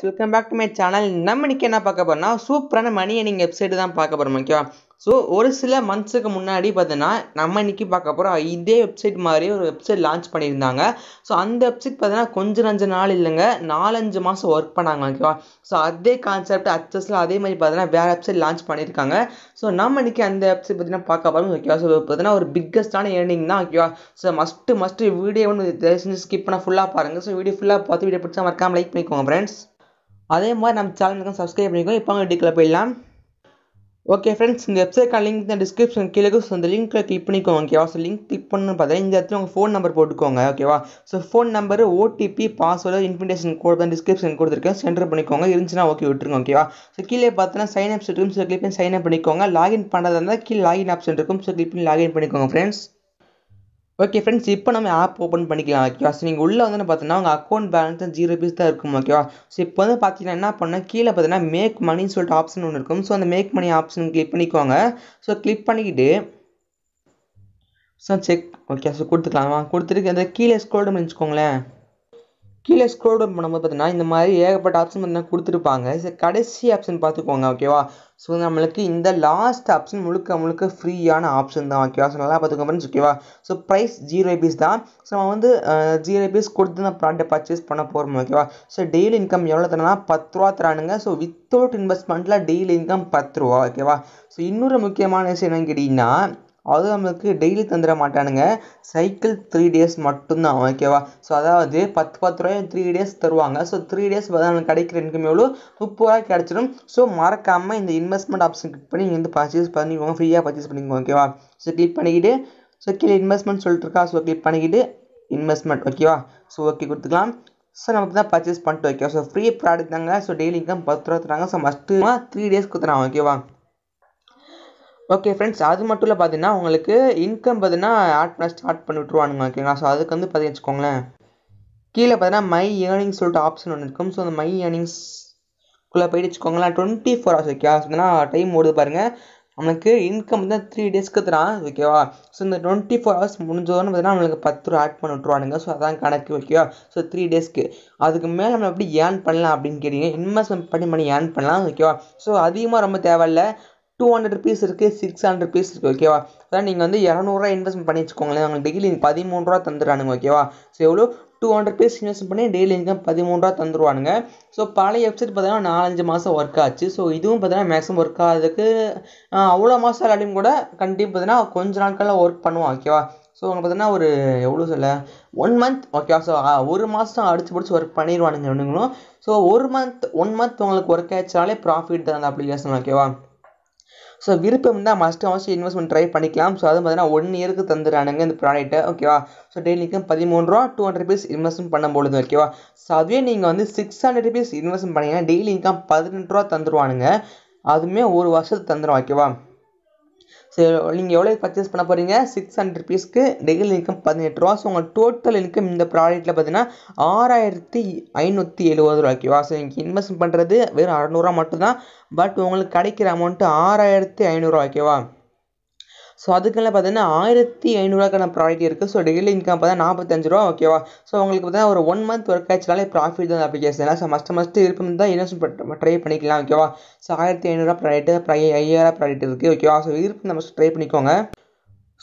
guys welcome back to my channel நம்ம இன்றைக்கி என்ன பார்க்க போகிறோம்னா சூப்பரான மணி நீங்கள் வெப்சைட் தான் பார்க்க போகிறோம் ஓகேவா ஸோ ஒரு சில மந்த்ஸுக்கு முன்னாடி பார்த்தீங்கன்னா நம்ம இன்றைக்கி பார்க்க போகிறோம் இதே வெப்சைட் மாதிரி ஒரு வெப்சைட் லான்ச் பண்ணியிருந்தாங்க ஸோ அந்த வெப்சைட் பார்த்தீங்கன்னா கொஞ்சம் நஞ்ச நாள் இல்லைங்க நாலஞ்சு மாதம் ஒர்க் பண்ணாங்க ஓகேவா ஸோ அதே கான்செப்ட் அக்சஸில் அதே மாதிரி பார்த்தீங்கன்னா வேறு வெப்சைட் லான்ச் பண்ணியிருக்காங்க ஸோ நம்ம இன்னைக்கு அந்த வெப்சைட் பார்த்தீங்கன்னா பார்க்க போகிறோம் ஓகேவா ஸோ பார்த்தீங்கன்னா ஒரு பிக்கஸ்டான ஏர்னிங் தான் ஓகேவா ஸோ மஸ்ட்டு மஸ்ட்டு வீடியோ ஒன்று ஸ்கிப் பண்ண ஃபுல்லாக பாருங்கள் ஸோ வீடியோ ஃபுல்லாக பார்த்து வீடியோ பிடிச்சா மறக்காமல் லைக் பண்ணிக்கோங்க ஃப்ரெண்ட்ஸ் அதே மாதிரி நம்ம சேனலுக்கு சப்ஸ்கிரைப் பண்ணிக்கோ இப்போ அவங்க டீக்கில் போயிடலாம் ஓகே ஃப்ரெண்ட்ஸ் இந்த வெப்சைட்க்கான லிங்க் இந்த டிஸ்கிரிப்ஷன் கீழே ஸோ அந்த லிங்க்கில் கிளிக் பண்ணிக்கோங்க ஓகேவா ஸோ லிங்க் கிளிக் பண்ணணும் பார்த்தா இந்த இடத்துல உங்கள் ஃபோன் நம்பர் போட்டுக்கோங்க ஓகேவா so phone number OTP password information code தான் டிஸ்கிரிப்ஷன் கொடுத்துருக்கேன் சென்டர் பண்ணிக்கோங்க இருந்துச்சுன்னா ஓகே விட்டுருங்க ஓகேவா ஸோ கீழே பார்த்தோன்னா sign up enter so click பண்ணி சைன் அப் பண்ணிக்கோங்க லாகின் பண்ணுறதா இருந்தால் கீழே லாகின் ஆப்ஷன் இருக்கும் ஸோ கிளிக் பண்ணி லாகின் பண்ணிக்கோங்க ஃப்ரெண்ட்ஸ் ஓகே ஃப்ரெண்ட்ஸ் இப்போ நம்ம ஆப் ஓப்பன் பண்ணிக்கலாம் ஓகேவா ஸோ நீங்கள் உள்ளே வந்து பார்த்தீங்கன்னா உங்கள் அக்கௌண்ட் பேலன்ஸ் ஜீரோ பீஸ் தான் இருக்கும் ஓகேவா ஸோ இப்போ வந்து பார்த்தீங்கன்னா என்ன பண்ணால் கீழே பார்த்தீங்கன்னா மேக் மணின்னு சொல்லிட்டு ஆப்ஷன் ஒன்று இருக்கும் ஸோ அந்த மேக் மணி ஆப்ஷன் கிளிக் பண்ணிக்கோங்க ஸோ கிளிக் பண்ணிக்கிட்டு ஸோ செக் ஓகே ஸோ கொடுத்துக்கலாமா கொடுத்துட்டு அந்த கீழே ஸ்க்ரோல் பண்ணி வச்சுக்கோங்களேன் கீழே ஸ்க்ரோல் டவுன் பண்ணும்போது பார்த்தீங்கன்னா இந்த மாதிரி ஏகப்பட்ட ஆப்ஷன் பார்த்தீங்கன்னா கொடுத்துருப்பாங்க கடைசி ஆப்ஷன் பார்த்துக்கோங்க ஓகேவா ஸோ நம்மளுக்கு இந்த லாஸ்ட் ஆப்ஷன் முழுக்க முழுக்க ஃப்ரீயான ஆப்ஷன் தான் ஓகேவா ஸோ நல்லா பார்த்துக்கோங்க ஃப்ரெண்ட்ஸ் ஓகேவா ஸோ ப்ரைஸ் ஜீரோ ருபீஸ் தான் ஸோ நம்ம வந்து ஜீரோ ருபீஸ் கொடுத்து நம்ம ப்ராடக்ட்டை பர்ச்சேஸ் பண்ண போகிறோம் ஓகேவா ஸோ டெய்லி இன்கம் எவ்வளோ தரனா பத்து ரூபா தரானுங்க ஸோ வித்தவுட் இன்வெஸ்ட்மெண்ட்டில் டெய்லி இன்கம் பத்து ரூபா ஓகேவா ஸோ இன்னொரு முக்கியமான விஷயம் என்னன்னு கேட்டிங்கன்னா அது நம்மளுக்கு டெய்லி தந்துட மாட்டானுங்க சைக்கிள் த்ரீ டேஸ் மட்டும்தான் ஓகேவா ஸோ அதாவது பத்து பத்து ரூபாய் த்ரீ டேஸ் தருவாங்க ஸோ த்ரீ டேஸ் பதினாலு கிடைக்கிற இன்கம் எவ்வளோ முப்பது ரூபாய் கிடச்சிடும் ஸோ மறக்காமல் இந்த இன்வெஸ்ட்மெண்ட் ஆப்ஷன் கிளிக் பண்ணி நீங்கள் வந்து பர்ச்சேஸ் பண்ணிக்கோங்க ஃப்ரீயாக பர்ச்சேஸ் பண்ணிக்கோங்க ஓகேவா ஸோ கிளிக் பண்ணிக்கிட்டு ஸோ கீழே இன்வெஸ்ட்மெண்ட் சொல்லிட்டு இருக்கா ஸோ கிளிக் பண்ணிக்கிட்டு இன்வெஸ்ட்மெண்ட் ஓகேவா ஸோ ஓகே கொடுத்துக்கலாம் ஸோ நமக்கு தான் பர்ச்சேஸ் பண்ணிட்டு ஓகே ஸோ ஃப்ரீ ப்ராடக்ட் தாங்க ஸோ டெய்லி இன்கம் பத்து ரூபா தராங்க ஸோ மஸ்ட்டுமா த்ரீ டேஸ் கொடுத்துறாங்க ஓகேவா ஓகே ஃப்ரெண்ட்ஸ் அது மட்டும் இல்லை பார்த்தீங்கன்னா உங்களுக்கு இன்கம் பார்த்தீங்கன்னா ஆட் பண்ண ஸ்டார்ட் பண்ணி விட்ருவானுங்க ஓகேங்களா ஸோ அதுக்கு வந்து பார்த்தீங்கன்னு வச்சுக்கோங்களேன் கீழே பார்த்தீங்கன்னா மை ஏர்னிங்ஸ் சொல்லிட்டு ஆப்ஷன் ஒன்று இருக்கும் ஸோ அந்த மை ஏர்னிங்ஸ் குள்ளே போயிட்டு வச்சுக்கோங்களேன் டுவெண்ட்டி ஃபோர் ஹவர்ஸ் ஓகே அப்படின்னா டைம் ஓடுது பாருங்கள் நம்மளுக்கு இன்கம் தான் த்ரீ டேஸ்க்கு தரான் ஓகேவா ஸோ இந்த டுவெண்ட்டி ஃபோர் ஹவர்ஸ் முடிஞ்சோன்னு பார்த்தீங்கன்னா நம்மளுக்கு பத்து ரூபா ஆட் பண்ணி விட்ருவானுங்க ஸோ அதான் கணக்கு ஓகேவா ஸோ த்ரீ டேஸ்க்கு அதுக்கு மேலே நம்ம எப்படி ஏர்ன் பண்ணலாம் அப்படின்னு கேட்டீங்க இன்வெஸ்ட்மெண்ட் பண்ணி பண்ணி ஏர்ன் பண்ணலாம் ஓகேவா ஸோ அதிகமாக ரொம்ப தேவையில்ல டூ ஹண்ட்ரட் ருபீஸ் இருக்குது சிக்ஸ் ஹண்ட்ரட் ருபீஸ் இருக்குது ஓகேவா அதான் நீங்கள் வந்து இரநூறுவா இன்வெஸ்ட் பண்ணி வச்சுக்கோங்களேன் அவங்க டெய்லி பதிமூணு ரூபா தந்துடுறானுங்க ஓகேவா ஸோ எவ்வளோ டூ ஹண்ட்ரட் ருபீஸ் இன்வெஸ்ட் பண்ணி டெய்லி இன்கம் ரூபா தந்துருவானுங்க ஸோ பழைய வெப்சைட் பார்த்தீங்கன்னா நாலஞ்சு மாதம் ஒர்க் ஆச்சு ஸோ இதுவும் பார்த்தீங்கன்னா மேக்ஸிமம் ஒர்க் ஆகிறதுக்கு அவ்வளோ மாதம் இல்லாட்டியும் கூட கண்டிப்பாக பார்த்தீங்கன்னா கொஞ்ச நாட்களில் ஒர்க் பண்ணுவோம் ஓகேவா ஸோ அவங்க பார்த்தீங்கன்னா ஒரு எவ்வளோ சொல்ல ஒன் மந்த் ஓகேவா ஸோ ஒரு மாதம் அடிச்சு பிடிச்சி ஒர்க் பண்ணிடுவானுங்க ஒன்றுங்களும் ஸோ ஒரு மந்த் ஒன் மந்த் உங்களுக்கு ஒர்க் ஆயிடுச்சாலே ப்ராஃபிட் தான் அந்த அப்ளிகேஷன் ஓகேவா ஸோ விருப்பம் தான் மஸ்ட் அவசியம் இன்வெஸ்ட்மெண்ட் ட்ரை பண்ணிக்கலாம் ஸோ அது பார்த்தீங்கன்னா ஒன் இயருக்கு தந்துடுறானுங்க இந்த ப்ராடக்ட்டை ஓகேவா ஸோ டெய்லிக்கும் பதிமூணு ரூபா டூ ஹண்ட்ரட் ருபீஸ் இன்வெஸ்ட்மெண்ட் பண்ணும் ஓகேவா ஸோ அதுவே நீங்கள் வந்து சிக்ஸ் ஹண்ட்ரட் ருபீஸ் இன்வெஸ்ட்மெண்ட் பண்ணீங்கன்னா டெய்லி இன்கம் பதினெட்டு ரூபா தந்துடுவானுங்க அதுவுமே ஒரு வருஷத்துக்கு தந்துடும் ஓகேவா ஸோ நீங்கள் எவ்வளோ பர்ச்சேஸ் பண்ண போகிறீங்க சிக்ஸ் ஹண்ட்ரட் ருபீஸ்க்கு டெய்லி இன்கம் பதினெட்டு ரூபா ஸோ உங்கள் டோட்டல் இன்கம் இந்த ப்ராடக்ட்டில் பார்த்தீங்கன்னா ஆறாயிரத்தி ஐநூற்றி எழுபது ரூபா ஓகேவா ஸோ நீங்கள் இன்வெஸ்ட் பண்ணுறது வெறும் அறநூறுவா மட்டும்தான் பட் உங்களுக்கு கிடைக்கிற அமௌண்ட்டு ஆறாயிரத்தி ஐநூறுரூவா ஓகேவா ஸோ அதுக்கெல்லாம் பார்த்தீங்கன்னா ஆயிரத்தி ஐநூறுவாக்கான ப்ராடக்ட் இருக்குது ஸோ டெய்லி இன்கம் பார்த்தா நாற்பத்தஞ்சு ரூபா ஓகேவா ஸோ உங்களுக்கு பார்த்தீங்கன்னா ஒரு ஒன் மந்த் ஒர்க் ஆச்சுனாலே ப்ராஃபிட் தான் அப்ளிகேஷன் ஸோ மஸ்ட் மஸ்ட் விருப்பம் தான் இன்வெஸ்ட்மெண்ட் ட்ரை பண்ணிக்கலாம் ஓகேவா ஸோ ஆயிரத்தி ஐநூறுரூவா ப்ராடக்ட் அப்புறம் ஐயாயிரம் ப்ராடக்ட் இருக்குது ஓகேவா ஸோ விருப்பம் நம்ம ட்ரை பண்ணிக்கோங்க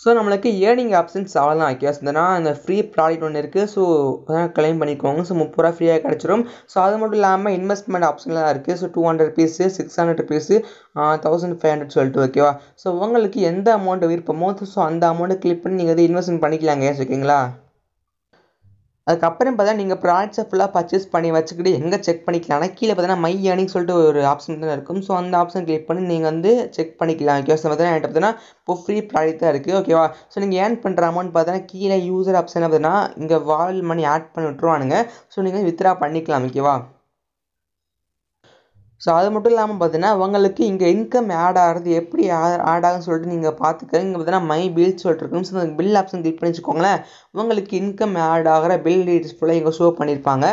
ஸோ நம்மளுக்கு ஏர்னிங் ஆப்ஷன்ஸ் அவ்வளோதான் ஆக்கியாஸ் இந்தனா அந்த ஃப்ரீ ப்ராடக்ட் ஒன்று இருக்குது ஸோ அதான் கிளைம் பண்ணிக்கோங்க ஸோ முப்பது ரூபா ஃப்ரீயாக கிடச்சிரும் ஸோ அது மட்டும் இல்லாமல் இன்வெஸ்ட்மெண்ட் ஆப்ஷன்லாம் இருக்குது so two hundred piece six hundred piece thousand five hundred சொல்லிட்டு ஓகேவா ஸோ உங்களுக்கு எந்த அமௌண்ட் விருப்பமோ ஸோ அந்த அமௌண்ட்டை கிளிக் பண்ணி நீங்கள் வந்து இன்வெஸ்ட்மெண்ட் பண்ணிக்கலாங்க ஓகேங்களா அதுக்கப்புறம் பார்த்தா நீங்கள் ப்ராடக்ட்ஸை ஃபுல்லாக பர்ச்சேஸ் பண்ணி வச்சுக்கிட்டு எங்கே செக் ஆனால் கீழே பார்த்தீங்கன்னா மை ஏர்னிங் சொல்லிட்டு ஒரு ஆப்ஷன் தான் இருக்கும் ஸோ அந்த ஆப்ஷன் கிளிக் பண்ணி நீங்கள் வந்து செக் பண்ணிக்கலாம் ஓகே ஸோ பார்த்தீங்கன்னா என்கிட்ட பார்த்தீங்கன்னா இப்போ ஃப்ரீ ப்ராடக்ட் தான் இருக்குது ஓகேவா ஸோ நீங்கள் ஏன் பண்ணுற அமௌண்ட் பார்த்தீங்கன்னா கீழே யூசர் ஆப்ஷன் பார்த்தீங்கன்னா இங்கே வால் மணி ஆட் பண்ணி விட்ருவானுங்க ஸோ நீங்கள் வித்ரா பண்ணிக்கலாம் ஓகேவா ஸோ அது மட்டும் இல்லாமல் பார்த்தீங்கன்னா உங்களுக்கு இங்கே இன்கம் ஆட் ஆகிறது எப்படி ஆட் ஆகுன்னு சொல்லிட்டு நீங்கள் பார்த்துக்கங்க இங்கே பார்த்தீங்கன்னா மை பில் சொல்லிட்டு இருக்கும் ஸோ அந்த பில் ஆப்ஷன் கிளிக் பண்ணி வச்சுக்கோங்களேன் உங்களுக்கு இன்கம் ஆட் ஆகிற பில் டீட்டெயில்ஸ் ஃபுல்லாக இங்கே ஷோ பண்ணியிருப்பாங்க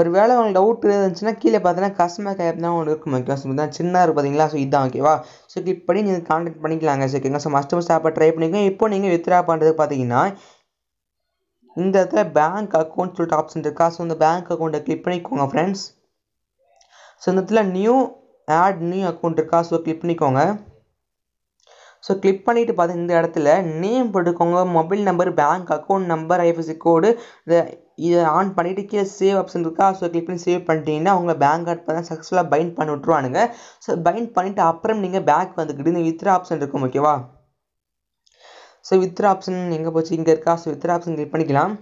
ஒரு வேளை உங்களுக்கு டவுட் இருந்துச்சுன்னா கீழே பார்த்தீங்கன்னா கஸ்டமர் கேப் தான் உங்களுக்கு இருக்கும் ஓகேவா சார் தான் சின்னதாக இருக்கும் பார்த்தீங்களா ஸோ இதுதான் ஓகேவா ஸோ கிளிக் பண்ணி நீங்கள் கான்டாக்ட் பண்ணிக்கலாங்க ஓகேங்க ஸோ மஸ்டமர் ஸ்டாப்பை ட்ரை பண்ணிக்கோங்க இப்போ நீங்கள் வித்ரா பண்ணுறது பார்த்தீங்கன்னா இந்த இடத்துல பேங்க் அக்கௌண்ட் சொல்லிட்டு ஆப்ஷன் இருக்கா ஸோ இந்த பேங்க் அக்கௌண்ட்டை கிளிக் பண்ணிக்கோங்க ஃப்ரெண்ட்ஸ் ஸோ இந்த இடத்துல நியூ ஆட் நியூ அக்கௌண்ட் இருக்கா ஸோ கிளிக் பண்ணிக்கோங்க ஸோ கிளிக் பண்ணிவிட்டு பார்த்தா இந்த இடத்துல நேம் போட்டுக்கோங்க mobile number bank account number IFSC code இதை இதை ஆன் பண்ணிவிட்டு கீழே சேவ் ஆப்ஷன் இருக்கா ஸோ கிளிக் பண்ணி சேவ் பண்ணிட்டீங்கன்னா அவங்க பேங்க் கார்டு பார்த்தா சக்ஸஸ்ஃபுல்லாக பைண்ட் பண்ணி விட்ருவானுங்க ஸோ பைண்ட் பண்ணிவிட்டு அப்புறம் நீங்கள் பேக் வந்துக்கிட்டு இந்த வித்ரா ஆப்ஷன் இருக்கும் ஓகேவா ஸோ வித்ரா ஆப்ஷன் எங்கே போச்சு இங்கே இருக்கா ஸோ வித்ரா ஆப்ஷன் கிளிக் பண்ணிக்கலாம்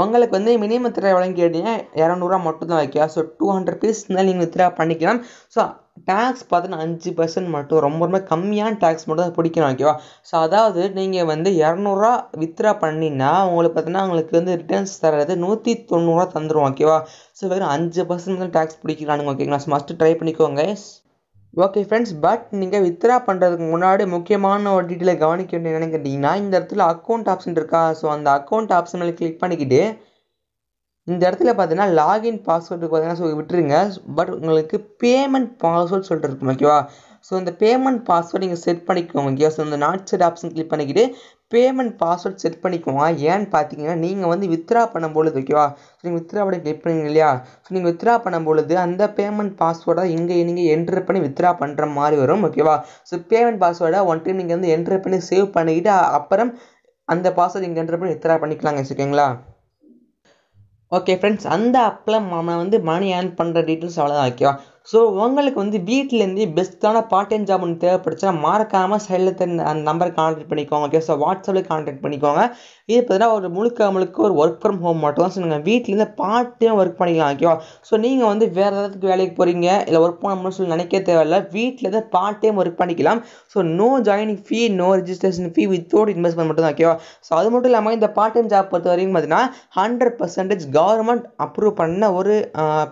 உங்களுக்கு வந்து மினிமம் வித்ரா எவ்வளோன்னு கேட்டிங்கன்னா இரநூறுவா மட்டும் தான் வைக்கா ஸோ டூ ஹண்ட்ரட் ருபீஸ் மேலே நீங்கள் வித்ரா பண்ணிக்கலாம் ஸோ டேக்ஸ் பார்த்தீங்கன்னா அஞ்சு பர்சன்ட் மட்டும் ரொம்ப ரொம்ப கம்மியான டேக்ஸ் மட்டும் தான் பிடிக்கணும் ஓகேவா ஸோ அதாவது நீங்கள் வந்து இரநூறுவா வித்ரா பண்ணினா உங்களுக்கு பார்த்தீங்கன்னா உங்களுக்கு வந்து ரிட்டர்ன்ஸ் தர்றது நூற்றி தொண்ணூறுரூவா தந்துடும் ஓகேவா ஸோ வெறும் அஞ்சு பர்சன்ட் வந்து டேக்ஸ் பிடிக்கிறானுங்க ஓகேங்களா ஸோ மஸ்ட்டு ட்ரை பண்ணிக்கோங்க ஓகே ஃப்ரெண்ட்ஸ் பட் நீங்கள் வித்ரா பண்ணுறதுக்கு முன்னாடி முக்கியமான ஒரு டீட்டெயிலை கவனிக்க வேண்டிய என்னென்னு கேட்டிங்கன்னா இந்த இடத்துல அக்கௌண்ட் ஆப்ஷன் இருக்கா ஸோ அந்த அக்கௌண்ட் ஆப்ஷன் மேலே கிளிக் பண்ணிக்கிட்டு இந்த இடத்துல பார்த்தீங்கன்னா லாகின் பாஸ்வேர்டுக்கு பார்த்தீங்கன்னா ஸோ விட்டுருங்க பட் உங்களுக்கு பேமெண்ட் பாஸ்வேர்ட் சொல்லிட்டு இருக்கும் ஓகேவா ஸோ இந்த பேமெண்ட் பாஸ்வேர்டு நீங்கள் செட் பண்ணிக்கோங்க ஸோ இந்த நாட் செட் ஆப்ஷன் கிளிக் பண்ணிக்கிட்டு பேமெண்ட் பாஸ்வேர்ட் செட் பண்ணிக்கோங்க ஏன்னு பார்த்தீங்கன்னா நீங்கள் வந்து வித்ரா பண்ணும்பொழுது ஓகேவா ஸோ நீங்கள் வித்ரா பண்ணி கிளிக் பண்ணுங்க இல்லையா ஸோ நீங்கள் வித்ரா பண்ணும்பொழுது அந்த பேமெண்ட் பாஸ்வேர்டை இங்கே நீங்கள் என்ட்ரு பண்ணி வித்ரா பண்ணுற மாதிரி வரும் ஓகேவா ஸோ பேமெண்ட் பாஸ்வேர்டை ஒன் டைம் நீங்கள் வந்து என்ட்ரு பண்ணி சேவ் பண்ணிக்கிட்டு அப்புறம் அந்த பாஸ்வேர்டு இங்கே என்ட்ரு பண்ணி வித்ரா பண்ணிக்கலாங்க வச்சுக்கோங்களா ஓகே ஃப்ரெண்ட்ஸ் அந்த அப்பில் நம்ம வந்து மணி ஏர்ன் பண்ணுற டீட்டெயில்ஸ் அவ்வளோதான் ஓகேவா ஸோ உங்களுக்கு வந்து வீட்டிலேருந்து பெஸ்ட்டான பார்ட் டைம் ஜாப் ஒன்று தேவைப்படுச்சுன்னா மறக்காமல் சைடில் அந்த நம்பருக்கு கான்டாக்ட் பண்ணிக்கோங்க ஓகே ஸோ வாட்ஸ்அப்பில் கான்டாக்ட் பண்ணிக்கோங்க இது பார்த்தீங்கன்னா ஒரு முழுக்க முழுக்க ஒரு ஒர்க் ஃப்ரம் ஹோம் மட்டும் தான் சொல்லுங்கள் வீட்டிலேருந்து பார்ட் டைம் ஒர்க் பண்ணிக்கலாம் ஓகேவா ஸோ நீங்கள் வந்து வேறு ஏதாவதுக்கு வேலைக்கு போகிறீங்க இல்லை ஒர்க் பண்ணணும்னு சொல்லி நினைக்க தேவையில்ல வீட்டிலேருந்து பார்ட் டைம் ஒர்க் பண்ணிக்கலாம் so no joining fee no registration fee without investment மட்டும் தான் ஓகேவா ஸோ அது மட்டும் இல்லாமல் இந்த பார்ட் டைம் ஜாப் பொறுத்த வரைக்கும் பார்த்தீங்கன்னா ஹண்ட்ரட் பர்சன்டேஜ் கவர்மெண்ட் அப்ரூவ் பண்ண ஒரு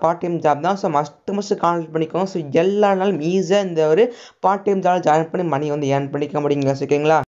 பார்ட் டைம் ஜாப் தான் ஸோ மஸ்ட் மஸ்ட் கான் கால்குலேட் பண்ணிக்கோங்க ஸோ எல்லா நாளும் ஈஸியாக இந்த ஒரு பார்ட் டைம் ஜாயின் பண்ணி மணி வந்து ஏர்ன் பண்ணிக்க முடியுங்க ஓகேங்களா